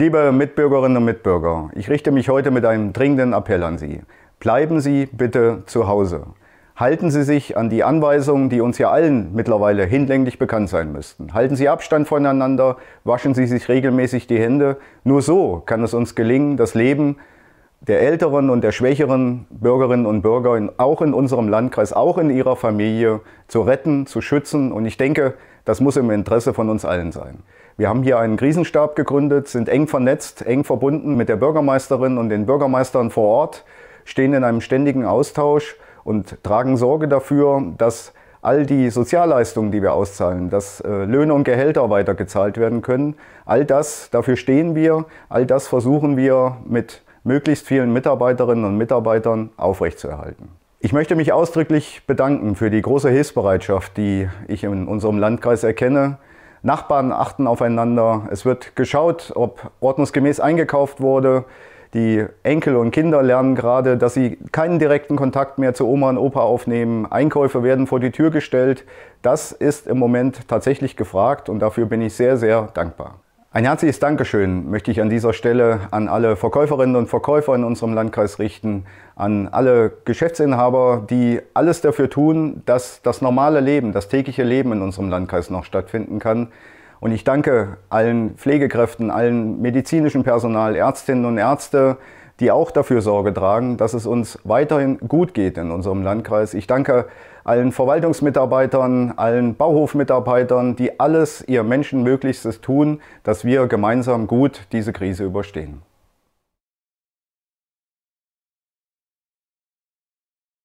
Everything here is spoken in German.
Liebe Mitbürgerinnen und Mitbürger, ich richte mich heute mit einem dringenden Appell an Sie. Bleiben Sie bitte zu Hause. Halten Sie sich an die Anweisungen, die uns ja allen mittlerweile hinlänglich bekannt sein müssten. Halten Sie Abstand voneinander, waschen Sie sich regelmäßig die Hände. Nur so kann es uns gelingen, das Leben der älteren und der schwächeren Bürgerinnen und Bürger auch in unserem Landkreis, auch in ihrer Familie zu retten, zu schützen. Und ich denke, das muss im Interesse von uns allen sein. Wir haben hier einen Krisenstab gegründet, sind eng vernetzt, eng verbunden mit der Bürgermeisterin und den Bürgermeistern vor Ort, stehen in einem ständigen Austausch und tragen Sorge dafür, dass all die Sozialleistungen, die wir auszahlen, dass äh, Löhne und Gehälter weitergezahlt werden können, all das, dafür stehen wir, all das versuchen wir mit möglichst vielen Mitarbeiterinnen und Mitarbeitern aufrechtzuerhalten. Ich möchte mich ausdrücklich bedanken für die große Hilfsbereitschaft, die ich in unserem Landkreis erkenne. Nachbarn achten aufeinander. Es wird geschaut, ob ordnungsgemäß eingekauft wurde. Die Enkel und Kinder lernen gerade, dass sie keinen direkten Kontakt mehr zu Oma und Opa aufnehmen. Einkäufe werden vor die Tür gestellt. Das ist im Moment tatsächlich gefragt und dafür bin ich sehr, sehr dankbar. Ein herzliches Dankeschön möchte ich an dieser Stelle an alle Verkäuferinnen und Verkäufer in unserem Landkreis richten, an alle Geschäftsinhaber, die alles dafür tun, dass das normale Leben, das tägliche Leben in unserem Landkreis noch stattfinden kann. Und ich danke allen Pflegekräften, allen medizinischen Personal, Ärztinnen und Ärzte, die auch dafür Sorge tragen, dass es uns weiterhin gut geht in unserem Landkreis. Ich danke allen Verwaltungsmitarbeitern, allen Bauhofmitarbeitern, die alles ihr Menschenmöglichstes tun, dass wir gemeinsam gut diese Krise überstehen.